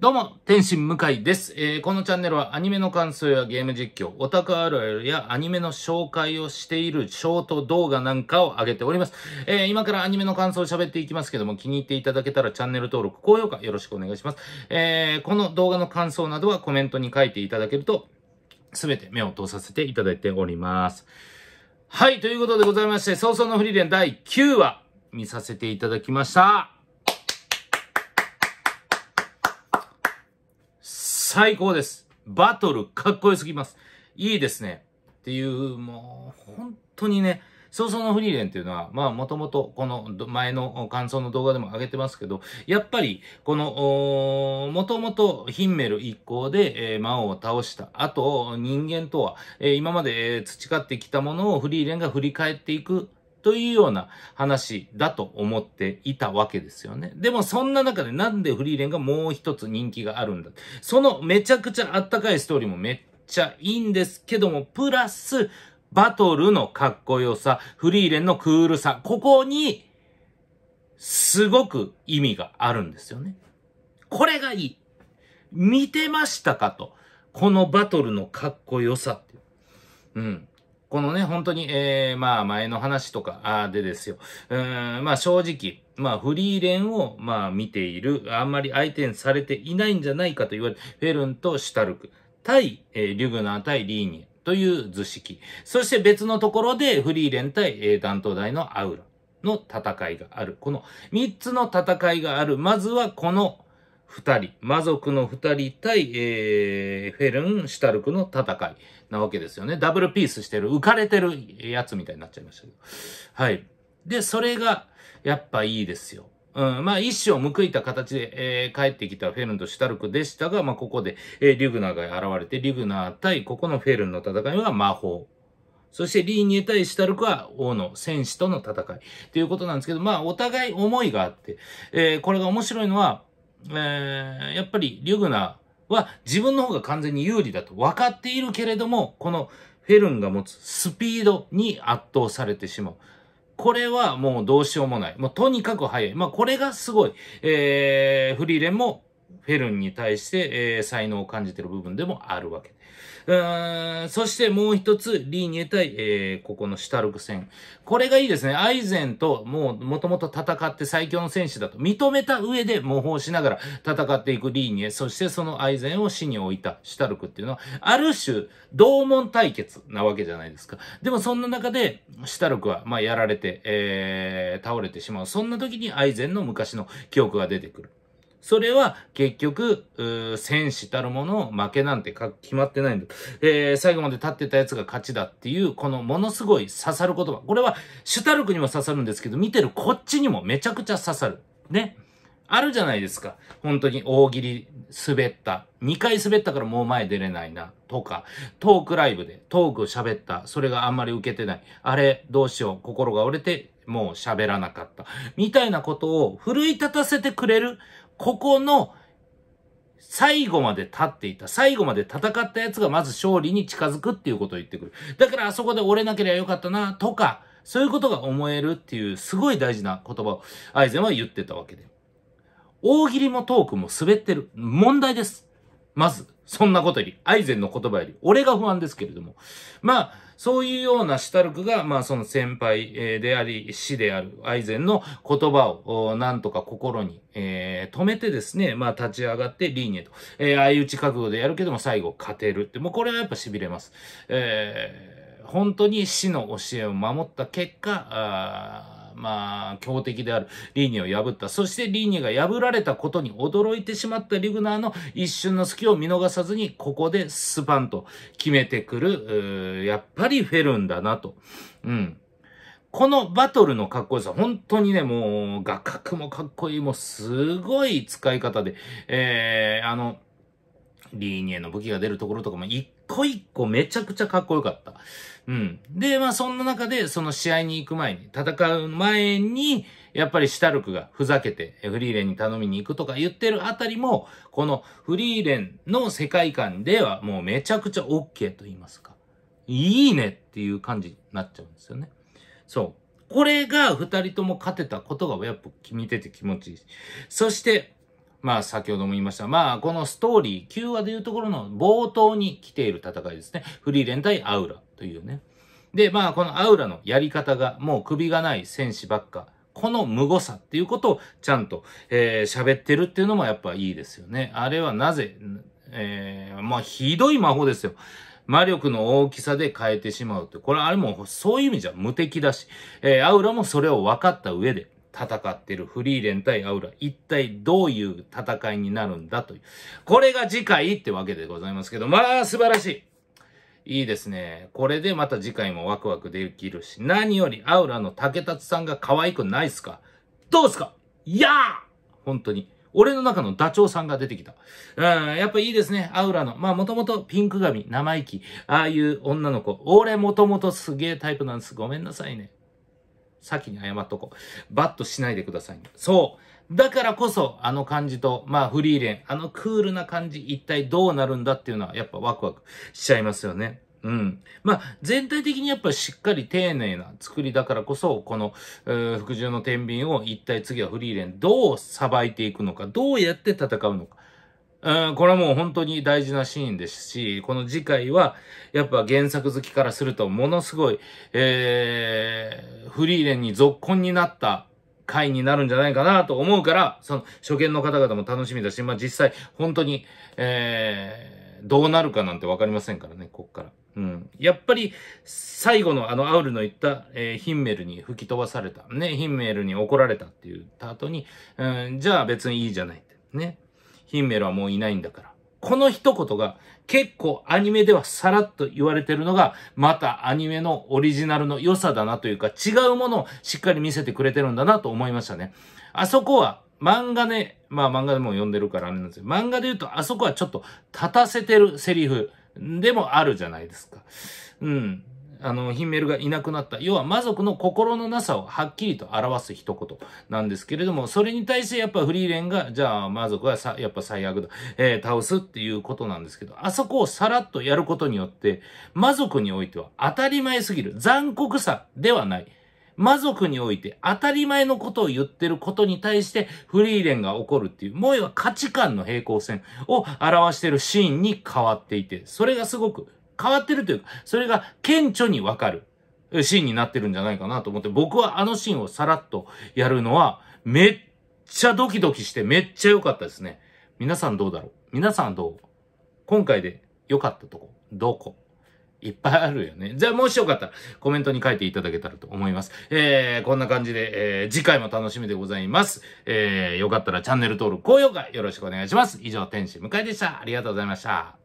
どうも、天心向井です、えー、このチャンネルはアニメの感想やゲーム実況、オタクあるあるやアニメの紹介をしているショート動画なんかを上げております。えー、今からアニメの感想を喋っていきますけども、気に入っていただけたらチャンネル登録、高評価よろしくお願いします。えー、この動画の感想などはコメントに書いていただけると、すべて目を通させていただいております。はい、ということでございまして、早々のフリーレン第9話、見させていただきました。最高です。バトルかっこよすぎます。いいですね。っていう、もう、本当にね、早々のフリーレンっていうのは、まあ、もともと、この前の感想の動画でも上げてますけど、やっぱり、この、もともとヒンメル一行で、えー、魔王を倒した。あと、人間とは、えー、今まで培ってきたものをフリーレンが振り返っていく。というような話だと思っていたわけですよね。でもそんな中でなんでフリーレンがもう一つ人気があるんだ。そのめちゃくちゃあったかいストーリーもめっちゃいいんですけども、プラスバトルのかっこよさ、フリーレンのクールさ、ここにすごく意味があるんですよね。これがいい。見てましたかと。このバトルのかっこよさって。うん。このね、本当に、えー、まあ前の話とかでですよ。うん、まあ正直、まあフリーレンを、まあ見ている、あんまり相手にされていないんじゃないかと言われる、フェルンとシュタルク、対、えー、リュグナー対リーニエという図式。そして別のところでフリーレン対、えー、担当大のアウラの戦いがある。この3つの戦いがある。まずはこの、2人、魔族の2人対、えー、フェルン・シュタルクの戦いなわけですよね。ダブルピースしてる、浮かれてるやつみたいになっちゃいましたけど。はい。で、それが、やっぱいいですよ。うん、まあ、一生報いた形で、えー、帰ってきたフェルンとシュタルクでしたが、まあ、ここで、えー、リュグナーが現れて、リュグナー対ここのフェルンの戦いは魔法。そして、リーニエ対シュタルクは王の戦士との戦い。ということなんですけど、まあ、お互い思いがあって、えー、これが面白いのは、えー、やっぱりリュグナーは自分の方が完全に有利だと分かっているけれども、このフェルンが持つスピードに圧倒されてしまう。これはもうどうしようもない。もうとにかく速い。まあこれがすごい。えー、フリーレンもフェルンに対して、えー、才能を感じている部分でもあるわけ。うーんそしてもう一つ、リーニエ対、えー、ここのシュタルク戦。これがいいですね。アイゼンともう元々戦って最強の戦士だと認めた上で模倣しながら戦っていくリーニエ、そしてそのアイゼンを死に置いたシュタルクっていうのは、ある種、同門対決なわけじゃないですか。でもそんな中で、シュタルクは、まあ、やられて、えー、倒れてしまう。そんな時にアイゼンの昔の記憶が出てくる。それは結局、戦士たるもの負けなんて決まってないんだ。えー、最後まで立ってたやつが勝ちだっていう、このものすごい刺さる言葉。これはシュタルクにも刺さるんですけど、見てるこっちにもめちゃくちゃ刺さる。ね。あるじゃないですか。本当に大喜利滑った。2回滑ったからもう前出れないな。とか、トークライブでトーク喋った。それがあんまり受けてない。あれ、どうしよう。心が折れて、もう喋らなかった。みたいなことを奮い立たせてくれる。ここの最後まで立っていた、最後まで戦ったやつがまず勝利に近づくっていうことを言ってくる。だからあそこで折れなければよかったな、とか、そういうことが思えるっていうすごい大事な言葉をアイゼンは言ってたわけで。大喜利もトークも滑ってる。問題です。まず。そんなことより、アイゼンの言葉より、俺が不安ですけれども。まあ、そういうようなシュタルクが、まあ、その先輩であり、師であるアイゼンの言葉を、なんとか心に、えー、止めてですね、まあ、立ち上がってリーネと、えー、相打ち覚悟でやるけども、最後勝てるって、もうこれはやっぱ痺れます。えー、本当に死の教えを守った結果、まあ、強敵であるリーニを破った。そしてリーニが破られたことに驚いてしまったリグナーの一瞬の隙を見逃さずに、ここでスパンと決めてくる、やっぱりフェルンだなと。うん。このバトルのかっこよさ、本当にね、もう、画角もかっこいい、もうすごい使い方で、えー、あの、リーニエの武器が出るところとかも一個一個めちゃくちゃかっこよかった。うん。で、まあそんな中でその試合に行く前に、戦う前に、やっぱりシュタルクがふざけてフリーレンに頼みに行くとか言ってるあたりも、このフリーレンの世界観ではもうめちゃくちゃ OK と言いますか。いいねっていう感じになっちゃうんですよね。そう。これが二人とも勝てたことがやっぱ見てて気持ちいい。そして、まあ、先ほども言いました。まあ、このストーリー、9話でいうところの冒頭に来ている戦いですね。フリーレン対アウラというね。で、まあ、このアウラのやり方が、もう首がない戦士ばっか。この無誤差っていうことをちゃんと、えー、喋ってるっていうのもやっぱいいですよね。あれはなぜ、えー、まあ、ひどい魔法ですよ。魔力の大きさで変えてしまうって。これ、あれも、そういう意味じゃ無敵だし、えー、アウラもそれを分かった上で、戦ってるフリーレン対アウラ、一体どういう戦いになるんだという。これが次回ってわけでございますけど、まあ素晴らしい。いいですね。これでまた次回もワクワクできるし、何よりアウラの竹達さんが可愛くないっすかどうすかいやー本当に。俺の中のダチョウさんが出てきた。うん、やっぱいいですね。アウラの。まあもともとピンク髪、生意気、ああいう女の子。俺もともとすげえタイプなんです。ごめんなさいね。先に謝っとこう。バッとしないでください、ね。そう。だからこそ、あの感じと、まあフリーレン、あのクールな感じ、一体どうなるんだっていうのは、やっぱワクワクしちゃいますよね。うん。まあ、全体的にやっぱしっかり丁寧な作りだからこそ、この、えー、服従の天秤を一体次はフリーレンどうさばいていくのか、どうやって戦うのか。うん、これはもう本当に大事なシーンですし、この次回は、やっぱ原作好きからすると、ものすごい、えー、フリーレンに続婚になった回になるんじゃないかなと思うから、その、初見の方々も楽しみだし、まあ実際、本当に、えー、どうなるかなんてわかりませんからね、こっから。うん。やっぱり、最後のあの、アウルの言った、えー、ヒンメルに吹き飛ばされた、ね、ヒンメルに怒られたって言った後に、うん、じゃあ別にいいじゃないって、ね。ヒンメルはもういないんだから。この一言が結構アニメではさらっと言われてるのが、またアニメのオリジナルの良さだなというか、違うものをしっかり見せてくれてるんだなと思いましたね。あそこは漫画ね、まあ漫画でも読んでるからあれなんですけど、漫画で言うとあそこはちょっと立たせてるセリフでもあるじゃないですか。うん。あの、ヒンメルがいなくなった。要は魔族の心のなさをはっきりと表す一言なんですけれども、それに対してやっぱフリーレンが、じゃあ魔族はさ、やっぱ最悪だ、えー、倒すっていうことなんですけど、あそこをさらっとやることによって、魔族においては当たり前すぎる残酷さではない。魔族において当たり前のことを言ってることに対してフリーレンが起こるっていう、もう要は価値観の平行線を表してるシーンに変わっていて、それがすごく変わってるというか、それが顕著にわかるシーンになってるんじゃないかなと思って、僕はあのシーンをさらっとやるのは、めっちゃドキドキしてめっちゃ良かったですね。皆さんどうだろう皆さんどう今回で良かったとこ、どこいっぱいあるよね。じゃあもしよかったらコメントに書いていただけたらと思います。えー、こんな感じで、えー、次回も楽しみでございます。えー、よかったらチャンネル登録、高評価よろしくお願いします。以上、天使向井でした。ありがとうございました。